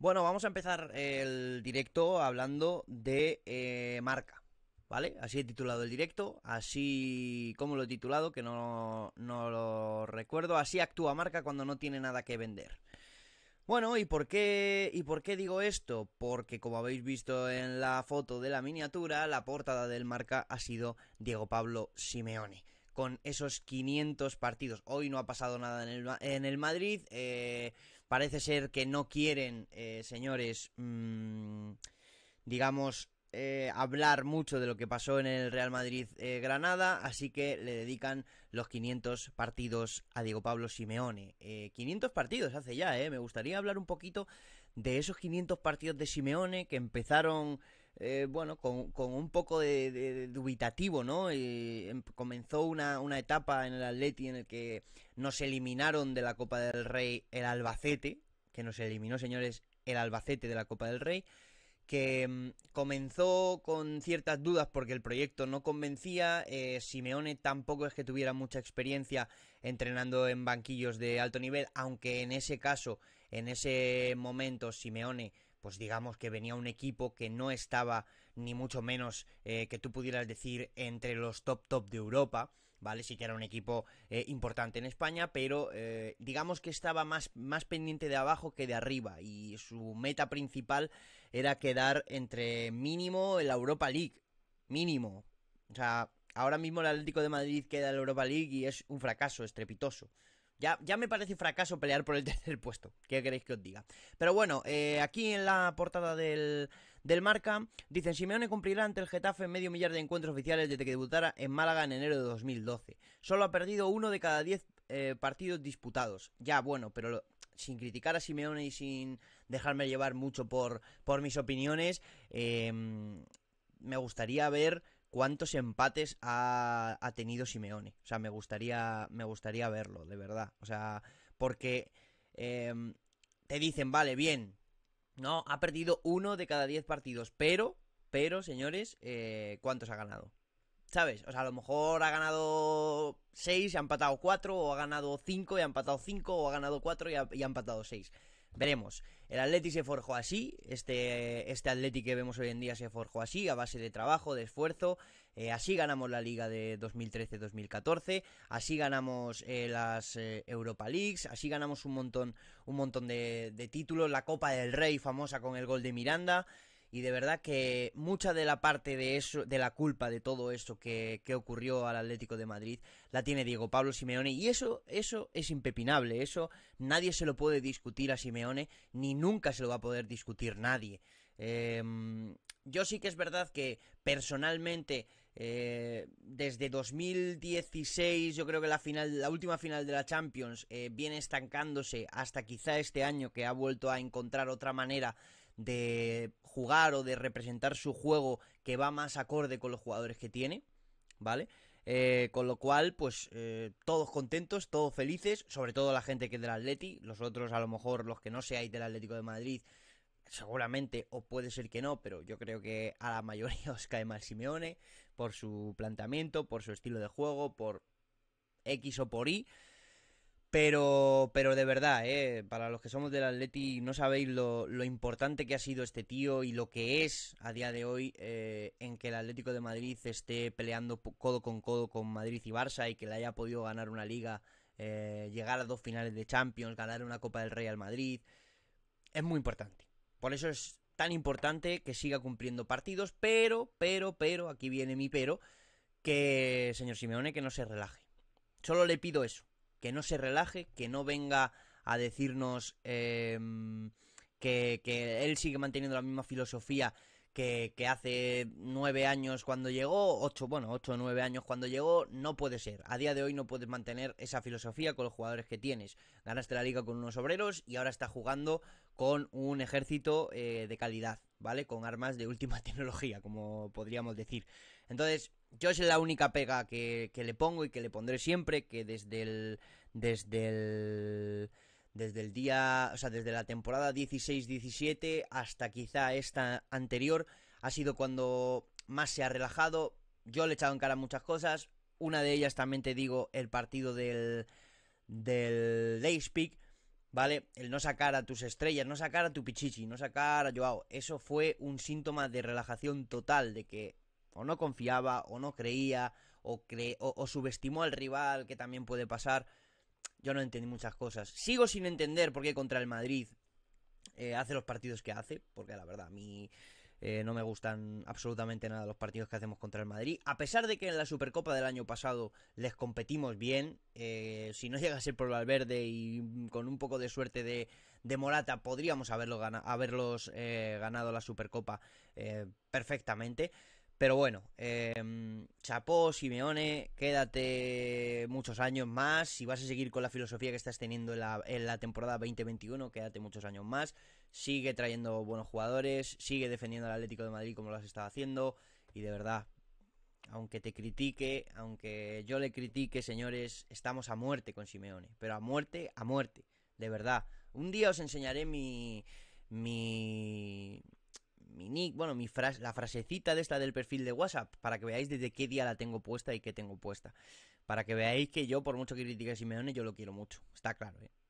Bueno, vamos a empezar el directo hablando de eh, marca, ¿vale? Así he titulado el directo, así como lo he titulado, que no, no lo recuerdo, así actúa marca cuando no tiene nada que vender. Bueno, ¿y por, qué, ¿y por qué digo esto? Porque como habéis visto en la foto de la miniatura, la portada del marca ha sido Diego Pablo Simeone con esos 500 partidos. Hoy no ha pasado nada en el, en el Madrid. Eh, Parece ser que no quieren, eh, señores, mm, digamos, eh, hablar mucho de lo que pasó en el Real Madrid-Granada, eh, así que le dedican los 500 partidos a Diego Pablo Simeone. 500 partidos hace ya, ¿eh? Me gustaría hablar un poquito de esos 500 partidos de Simeone que empezaron eh, bueno, con, un poco de, dubitativo, ¿no? Em, comenzó una, etapa en el Atleti en el que nos eliminaron de la Copa del Rey el Albacete, que nos eliminó, señores, el Albacete de la Copa del Rey, que em, comenzó con ciertas dudas porque el proyecto no convencía, eh, Simeone tampoco es que tuviera mucha experiencia entrenando en banquillos de alto nivel, aunque en ese caso, en ese momento, Simeone pues digamos que venía un equipo que no estaba ni mucho menos eh, que tú pudieras decir entre los top top de Europa, ¿vale? Sí que era un equipo eh, importante en España, pero eh, digamos que estaba más, más pendiente de abajo que de arriba y su meta principal era quedar entre mínimo en la Europa League, mínimo. O sea, ahora mismo el Atlético de Madrid queda en la Europa League y es un fracaso estrepitoso. Ya, me parece fracaso pelear por el tercer puesto. ¿Qué queréis que os diga? Pero bueno, eh, aquí en la portada del, marca dicen: Simeone cumplirá ante el Getafe medio millar de encuentros oficiales desde que debutara en Málaga en enero de 2012. Solo ha perdido uno de cada diez eh, partidos disputados. Ya, bueno, pero sin criticar a Simeone y sin dejarme llevar mucho por, por mis opiniones, em, me gustaría ver cuántos empates ha, tenido Simeone. O sea, me gustaría, me gustaría verlo, de verdad. O sea, porque em, te dicen, vale, bien, no, ha perdido uno de cada diez partidos, pero, pero, señores, eh, ¿cuántos ha ganado? ¿Sabes? O sea, a lo mejor ha ganado seis y ha empatado cuatro, o ha ganado cinco y ha empatado cinco, o ha ganado cuatro y ha, y empatado 6. Veremos. El Atleti se forjó así, este, este Atleti que vemos hoy en día se forjó así, a base de trabajo, de esfuerzo. Eh, así ganamos la Liga de 2013-2014, así ganamos eh, las eh, Europa Leagues, así ganamos un montón, un montón de, de títulos, la Copa del Rey famosa con el gol de Miranda. Y de verdad que mucha de la parte de eso, de la culpa de todo esto que, ocurrió al Atlético de Madrid, la tiene Diego Pablo Simeone. Y eso, eso es impepinable. Eso nadie se lo puede discutir a Simeone, ni nunca se lo va a poder discutir nadie. Em, yo sí que es verdad que personalmente eh, desde 2016 yo creo que la final, la última final de la Champions eh, viene estancándose hasta quizá este año que ha vuelto a encontrar otra manera de jugar o de representar su juego que va más acorde con los jugadores que tiene, ¿vale? Eh, con lo cual, pues eh, todos contentos, todos felices, sobre todo la gente que es del Atleti, los otros a lo mejor los que no seáis del Atlético de Madrid, seguramente o puede ser que no, pero yo creo que a la mayoría os cae mal Simeone por su planteamiento, por su estilo de juego, por X o por Y. Pero, pero de verdad, eh, para los que somos del Atleti, no sabéis lo, importante que ha sido este tío y lo que es a día de hoy eh, en que el Atlético de Madrid esté peleando codo con codo con Madrid y Barça y que le haya podido ganar una liga, eh, llegar a dos finales de Champions, ganar una Copa del Rey al Madrid. Es muy importante. Por eso es tan importante que siga cumpliendo partidos, pero, pero, pero, aquí viene mi pero, que señor Simeone que no se relaje. Solo le pido eso que no se relaje, que no venga a decirnos em, que, él sigue manteniendo la misma filosofía que, hace nueve años cuando llegó, ocho, bueno, ocho o nueve años cuando llegó, no puede ser. A día de hoy no puedes mantener esa filosofía con los jugadores que tienes. Ganaste la liga con unos obreros y ahora está jugando con un ejército eh, de calidad, ¿vale? Con armas de última tecnología, como podríamos decir. Entonces, yo es la única pega que, le pongo y que le pondré siempre, que desde el... Desde el... Desde el día, o sea, desde la temporada 16-17 hasta quizá esta anterior, ha sido cuando más se ha relajado. Yo le he echado en cara muchas cosas. Una de ellas también te digo el partido del, del Leipzig, ¿vale? El no sacar a tus estrellas, no sacar a tu Pichichi, no sacar a Joao. Eso fue un síntoma de relajación total, de que o no confiaba, o no creía, o, o, subestimó al rival, que también puede pasar. Yo no entendí muchas cosas. Sigo sin entender por qué contra el Madrid eh, hace los partidos que hace, porque la verdad a mí eh, no me gustan absolutamente nada los partidos que hacemos contra el Madrid. A pesar de que en la Supercopa del año pasado les competimos bien, eh, si no llegase por Valverde y con un poco de suerte de, Morata, podríamos haberlo, haberlos ganado la Supercopa perfectamente. Pero bueno, em, chapó, Simeone, quédate muchos años más. Si vas a seguir con la filosofía que estás teniendo en la, en la temporada 2021, quédate muchos años más. Sigue trayendo buenos jugadores, sigue defendiendo al Atlético de Madrid como lo has estado haciendo. Y de verdad, aunque te critique, aunque yo le critique, señores, estamos a muerte con Simeone. Pero a muerte, a muerte, de verdad. Un día os enseñaré mi, mi, bueno, mi frase, la frasecita de esta del perfil de WhatsApp, para que veáis desde qué día la tengo puesta y qué tengo puesta. Para que veáis que yo, por mucho que critique a Simeone, yo lo quiero mucho. Está claro, ¿eh?